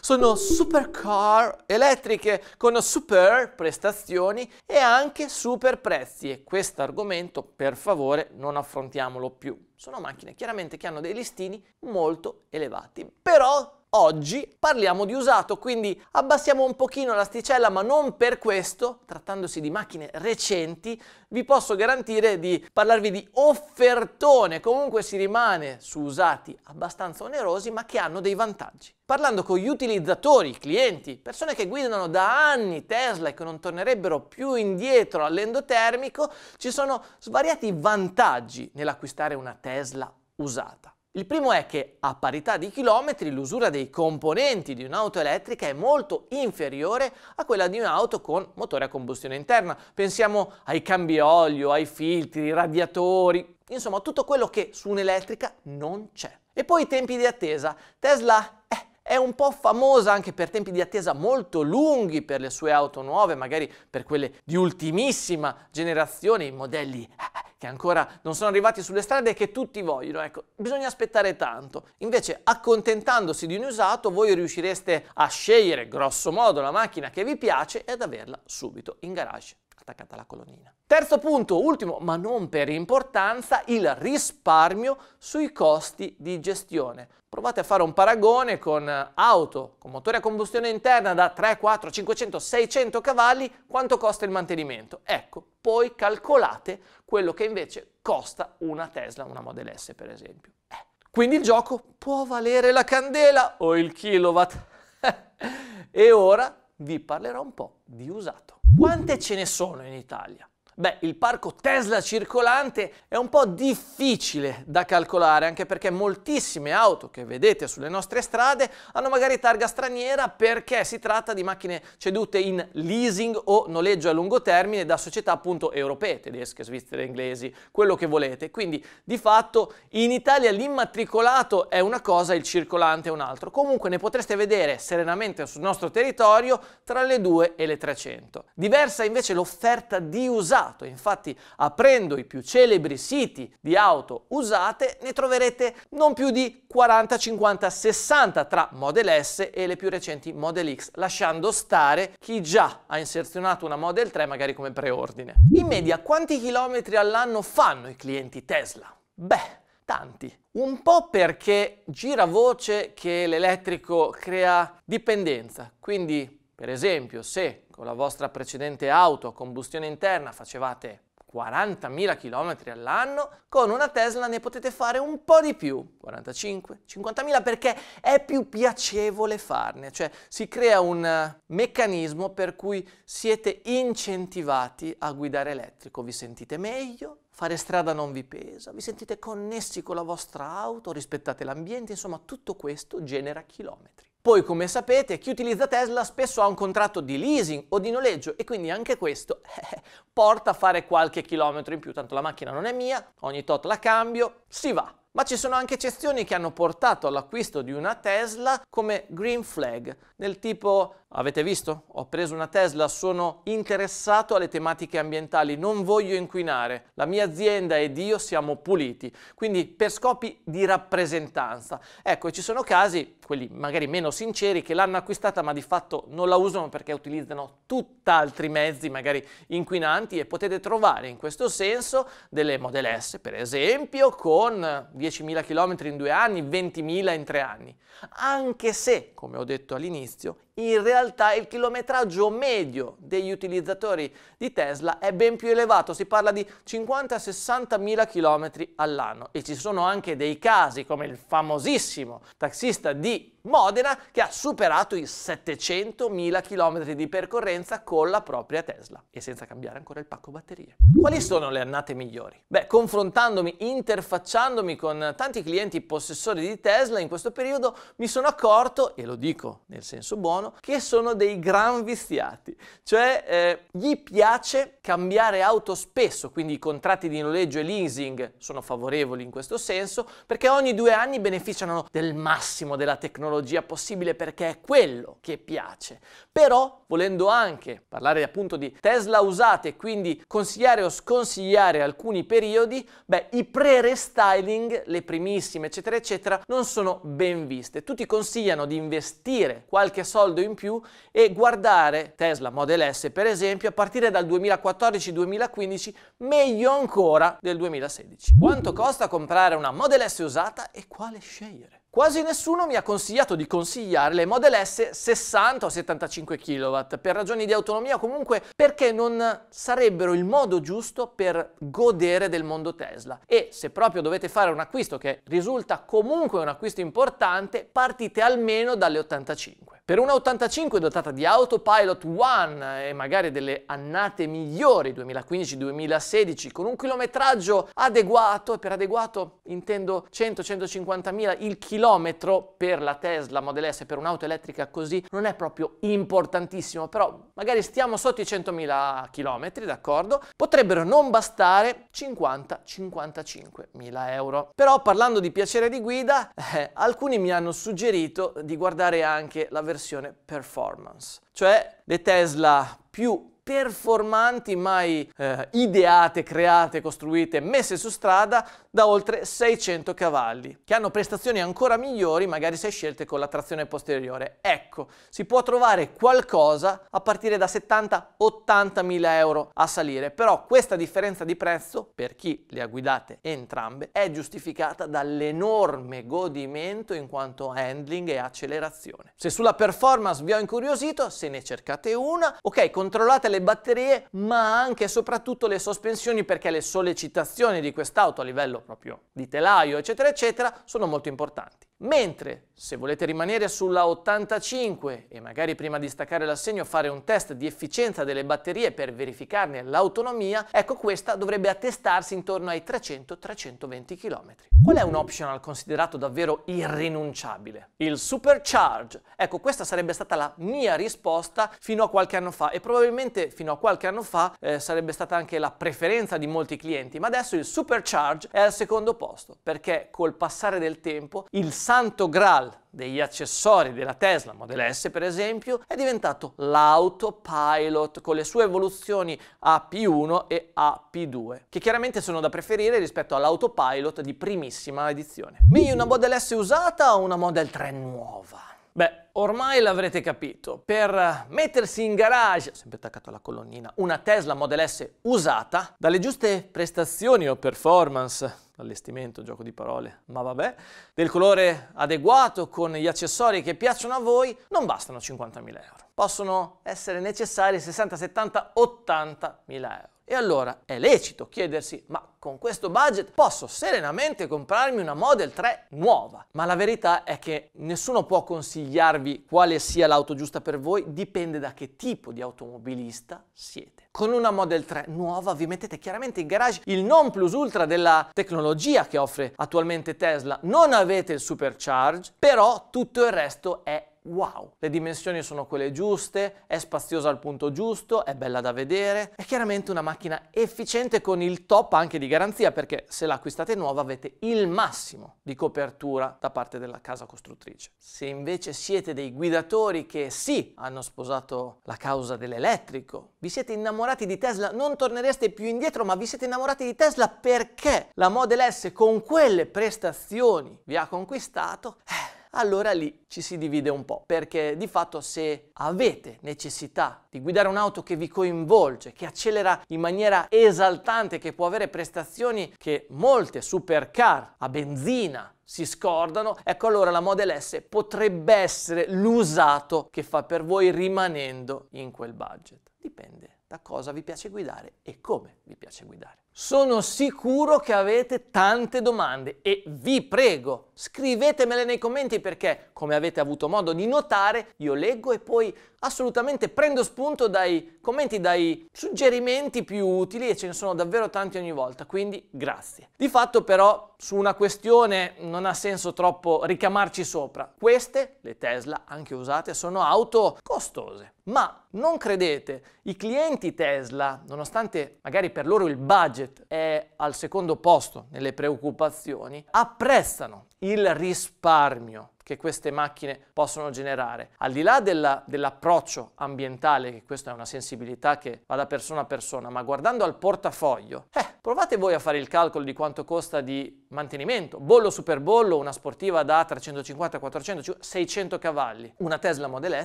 Sono supercar elettriche con super prestazioni e anche super prezzi e questo argomento per favore non affrontiamolo più. Sono macchine chiaramente che hanno dei listini molto elevati, però Oggi parliamo di usato, quindi abbassiamo un pochino l'asticella, ma non per questo, trattandosi di macchine recenti, vi posso garantire di parlarvi di offertone. Comunque si rimane su usati abbastanza onerosi, ma che hanno dei vantaggi. Parlando con gli utilizzatori, clienti, persone che guidano da anni Tesla e che non tornerebbero più indietro all'endotermico, ci sono svariati vantaggi nell'acquistare una Tesla usata. Il primo è che a parità di chilometri l'usura dei componenti di un'auto elettrica è molto inferiore a quella di un'auto con motore a combustione interna. Pensiamo ai cambiolio, ai filtri, ai radiatori, insomma tutto quello che su un'elettrica non c'è. E poi i tempi di attesa. Tesla eh, è un po' famosa anche per tempi di attesa molto lunghi per le sue auto nuove, magari per quelle di ultimissima generazione, i modelli eh, che ancora non sono arrivati sulle strade e che tutti vogliono. Ecco, bisogna aspettare tanto. Invece, accontentandosi di un usato, voi riuscireste a scegliere grosso modo la macchina che vi piace e ad averla subito in garage attaccata alla colonnina. Terzo punto, ultimo ma non per importanza, il risparmio sui costi di gestione. Provate a fare un paragone con eh, auto con motore a combustione interna da 3, 4, 500, 600 cavalli, quanto costa il mantenimento? Ecco, poi calcolate quello che invece costa una Tesla, una Model S per esempio. Eh. Quindi il gioco può valere la candela o il kilowatt. e ora vi parlerò un po' di usato. Quante ce ne sono in Italia? Beh, il parco Tesla circolante è un po' difficile da calcolare, anche perché moltissime auto che vedete sulle nostre strade hanno magari targa straniera perché si tratta di macchine cedute in leasing o noleggio a lungo termine da società appunto europee, tedesche, svizzere, inglesi, quello che volete. Quindi di fatto in Italia l'immatricolato è una cosa, il circolante è un altro. Comunque ne potreste vedere serenamente sul nostro territorio tra le 2 e le 300. Diversa invece l'offerta di usato mercato. Infatti, aprendo i più celebri siti di auto usate, ne troverete non più di 40, 50, 60 tra Model S e le più recenti Model X, lasciando stare chi già ha inserzionato una Model 3 magari come preordine. In media quanti chilometri all'anno fanno i clienti Tesla? Beh, tanti. Un po' perché gira voce che l'elettrico crea dipendenza, quindi per esempio se con la vostra precedente auto a combustione interna facevate 40.000 km all'anno, con una Tesla ne potete fare un po' di più, 45, 50.000 perché è più piacevole farne, cioè si crea un eh, meccanismo per cui siete incentivati a guidare elettrico, vi sentite meglio, fare strada non vi pesa, vi sentite connessi con la vostra auto, rispettate l'ambiente, insomma tutto questo genera chilometri. Poi, come sapete, chi utilizza Tesla spesso ha un contratto di leasing o di noleggio e quindi anche questo eh, porta a fare qualche chilometro in più, tanto la macchina non è mia, ogni tot la cambio, si va. Ma ci sono anche eccezioni che hanno portato all'acquisto di una Tesla come green flag, del tipo avete visto? Ho preso una Tesla, sono interessato alle tematiche ambientali, non voglio inquinare, la mia azienda ed io siamo puliti, quindi per scopi di rappresentanza. Ecco, ci sono casi, quelli magari meno sinceri, che l'hanno acquistata ma di fatto non la usano perché utilizzano tutt'altri mezzi, magari inquinanti, e potete trovare in questo senso delle Model S, per esempio, con 10.000 km in due anni, 20.000 in tre anni, anche se, come ho detto all'inizio, in realtà il chilometraggio medio degli utilizzatori di Tesla è ben più elevato, si parla di 50-60 mila chilometri all'anno e ci sono anche dei casi come il famosissimo taxista di Modena che ha superato i 700 mila chilometri di percorrenza con la propria Tesla e senza cambiare ancora il pacco batterie. Quali sono le annate migliori? Beh, confrontandomi, interfacciandomi con tanti clienti possessori di Tesla in questo periodo mi sono accorto, e lo dico nel senso buono, sono che sono dei gran vistiati. cioè eh, gli piace cambiare auto spesso, quindi i contratti di noleggio e leasing sono favorevoli in questo senso, perché ogni due anni beneficiano del massimo della tecnologia possibile perché è quello che piace. Però, volendo anche parlare appunto di Tesla usate, quindi consigliare o sconsigliare alcuni periodi, beh, i pre-restyling, le primissime, eccetera, eccetera, non sono ben viste. Tutti consigliano di investire qualche soldo soldo in più e guardare Tesla Model S per esempio a partire dal 2014-2015 meglio ancora del 2016. Quanto costa comprare una Model S usata e quale scegliere? Quasi nessuno mi ha consigliato di consigliare le Model S 60 o 75 kW per ragioni di autonomia o comunque perché non sarebbero il modo giusto per godere del mondo Tesla. E se proprio dovete fare un acquisto che risulta comunque un acquisto importante, partite almeno dalle 85. Per una 85 dotata di Autopilot One e magari delle annate migliori 2015-2016 con un chilometraggio adeguato, e per adeguato intendo 100 150000 il chilometro per la Tesla Model S, per un'auto elettrica così, non è proprio importantissimo, però magari stiamo sotto i 100.000 km, d'accordo? Potrebbero non bastare 50 55000 euro. Però parlando di piacere di guida, eh, alcuni mi hanno suggerito di guardare anche la versione versione performance, cioè le Tesla più performanti mai eh, ideate, create, costruite, messe su strada da oltre 600 cavalli, che hanno prestazioni ancora migliori magari se scelte con la trazione posteriore. Ecco, si può trovare qualcosa a partire da 70-80 mila euro a salire, però questa differenza di prezzo, per chi le ha guidate entrambe, è giustificata dall'enorme godimento in quanto handling e accelerazione. Se sulla performance vi ho incuriosito, se ne cercate una, ok, controllate le le batterie, ma anche e soprattutto le sospensioni perché le sollecitazioni di quest'auto a livello proprio di telaio, eccetera, eccetera, sono molto importanti. Mentre se volete rimanere sulla 85 e magari prima di staccare l'assegno fare un test di efficienza delle batterie per verificarne l'autonomia, ecco questa dovrebbe attestarsi intorno ai 300-320 km. Qual è un optional considerato davvero irrinunciabile? Il supercharge. Ecco questa sarebbe stata la mia risposta fino a qualche anno fa e probabilmente fino a qualche anno fa eh, sarebbe stata anche la preferenza di molti clienti, ma adesso il supercharge è al secondo posto perché col passare del tempo il santo graal degli accessori della Tesla Model S per esempio è diventato l'autopilot con le sue evoluzioni AP1 e AP2 che chiaramente sono da preferire rispetto all'autopilot di primissima edizione. Meglio una Model S usata o una Model 3 nuova? Beh, ormai l'avrete capito, per eh, mettersi in garage, sempre attaccato alla colonnina, una Tesla Model S usata, dalle giuste prestazioni o performance, allestimento, gioco di parole, ma vabbè, del colore adeguato con gli accessori che piacciono a voi, non bastano 50.000 euro. Possono essere necessari 60, 70, 80.000 euro. E allora è lecito chiedersi, ma con questo budget posso serenamente comprarmi una Model 3 nuova. Ma la verità è che nessuno può consigliarvi quale sia l'auto giusta per voi, dipende da che tipo di automobilista siete. Con una Model 3 nuova vi mettete chiaramente in garage il non plus ultra della tecnologia che offre attualmente Tesla. Non avete il supercharge, però tutto il resto è wow, le dimensioni sono quelle giuste, è spaziosa al punto giusto, è bella da vedere, è chiaramente una macchina efficiente con il top anche di garanzia perché se l'acquistate nuova avete il massimo di copertura da parte della casa costruttrice. Se invece siete dei guidatori che sì, hanno sposato la causa dell'elettrico, vi siete innamorati di Tesla, non tornereste più indietro, ma vi siete innamorati di Tesla perché la Model S con quelle prestazioni vi ha conquistato, eh, allora lì ci si divide un po', perché di fatto se avete necessità di guidare un'auto che vi coinvolge, che accelera in maniera esaltante, che può avere prestazioni che molte supercar a benzina si scordano, ecco allora la Model S potrebbe essere l'usato che fa per voi rimanendo in quel budget. Dipende da cosa vi piace guidare e come vi piace guidare. Sono sicuro che avete tante domande e vi prego, scrivetemele nei commenti perché, come avete avuto modo di notare, io leggo e poi assolutamente prendo spunto dai commenti, dai suggerimenti più utili e ce ne sono davvero tanti ogni volta, quindi grazie. Di fatto però su una questione non ha senso troppo ricamarci sopra. Queste, le Tesla, anche usate, sono auto costose. Ma non credete, i clienti Tesla, nonostante magari per loro il budget è al secondo posto nelle preoccupazioni, apprezzano il risparmio che queste macchine possono generare. Al di là della, dell'approccio ambientale, che questa è una sensibilità che va da persona a persona, ma guardando al portafoglio, eh, provate voi a fare il calcolo di quanto costa di mantenimento. Bollo super bollo, una sportiva da 350, 400, 600 cavalli. Una Tesla Model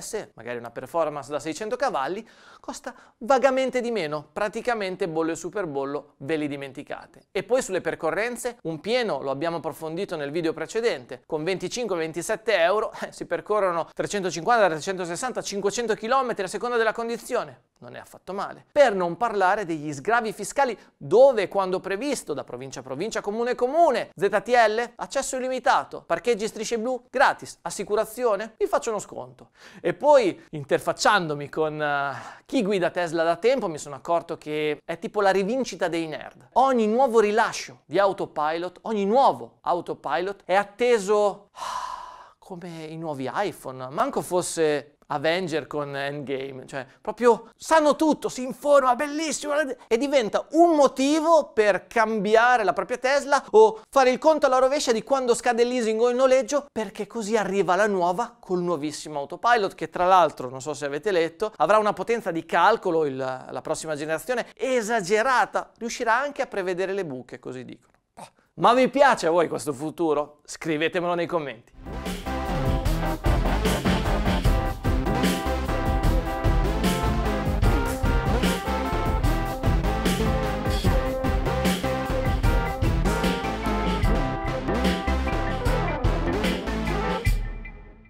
S, magari una performance da 600 cavalli, costa vagamente di meno. Praticamente bollo e super bollo ve li dimenticate. E poi sulle percorrenze, un pieno, lo abbiamo approfondito nel video precedente, con 25-27 euro eh, si percorrono 350, 360, 500 km a seconda della condizione. Non è affatto male. Per non parlare degli sgravi fiscali dove e quando previsto, da provincia a provincia, comune a comune, ZTL? Accesso illimitato. Parcheggi strisce blu? Gratis. Assicurazione? Vi faccio uno sconto. E poi, interfacciandomi con uh, chi guida Tesla da tempo, mi sono accorto che è tipo la rivincita dei nerd. Ogni nuovo rilascio di autopilot, ogni nuovo autopilot è atteso ah, come i nuovi iPhone, manco fosse Avenger con Endgame, cioè proprio sanno tutto, si informa, bellissimo, e diventa un motivo per cambiare la propria Tesla o fare il conto alla rovescia di quando scade il leasing o il noleggio, perché così arriva la nuova col nuovissimo autopilot che tra l'altro, non so se avete letto, avrà una potenza di calcolo il, la prossima generazione esagerata, riuscirà anche a prevedere le buche, così dicono. Ma vi piace a voi questo futuro? Scrivetemelo nei commenti.